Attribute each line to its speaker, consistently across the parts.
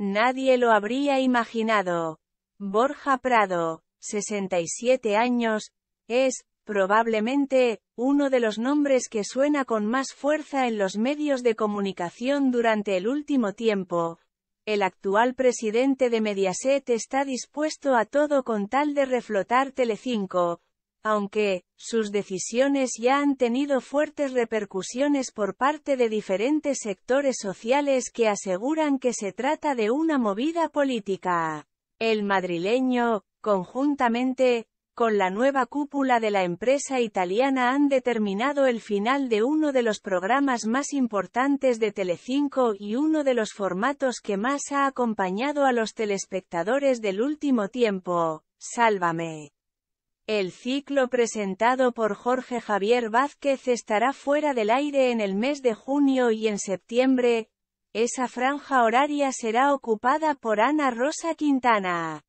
Speaker 1: Nadie lo habría imaginado. Borja Prado, 67 años, es, probablemente, uno de los nombres que suena con más fuerza en los medios de comunicación durante el último tiempo. El actual presidente de Mediaset está dispuesto a todo con tal de reflotar Telecinco, aunque, sus decisiones ya han tenido fuertes repercusiones por parte de diferentes sectores sociales que aseguran que se trata de una movida política. El madrileño, conjuntamente, con la nueva cúpula de la empresa italiana han determinado el final de uno de los programas más importantes de Telecinco y uno de los formatos que más ha acompañado a los telespectadores del último tiempo, Sálvame. El ciclo presentado por Jorge Javier Vázquez estará fuera del aire en el mes de junio y en septiembre. Esa franja horaria será ocupada por Ana Rosa Quintana.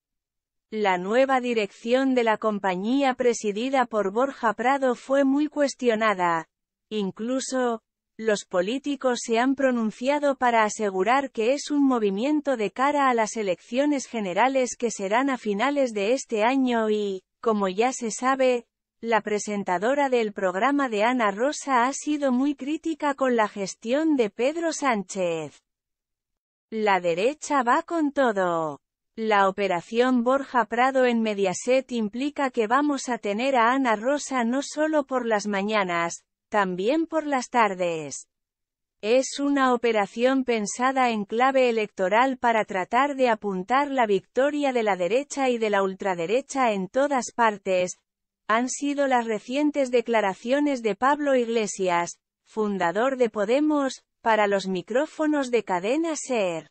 Speaker 1: La nueva dirección de la compañía presidida por Borja Prado fue muy cuestionada. Incluso, los políticos se han pronunciado para asegurar que es un movimiento de cara a las elecciones generales que serán a finales de este año y, como ya se sabe, la presentadora del programa de Ana Rosa ha sido muy crítica con la gestión de Pedro Sánchez. La derecha va con todo. La operación Borja Prado en Mediaset implica que vamos a tener a Ana Rosa no solo por las mañanas, también por las tardes. Es una operación pensada en clave electoral para tratar de apuntar la victoria de la derecha y de la ultraderecha en todas partes, han sido las recientes declaraciones de Pablo Iglesias, fundador de Podemos, para los micrófonos de cadena SER.